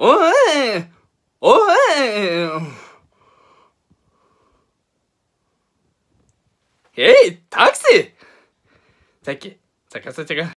おいおいえいタクシーさっき、さかさちが。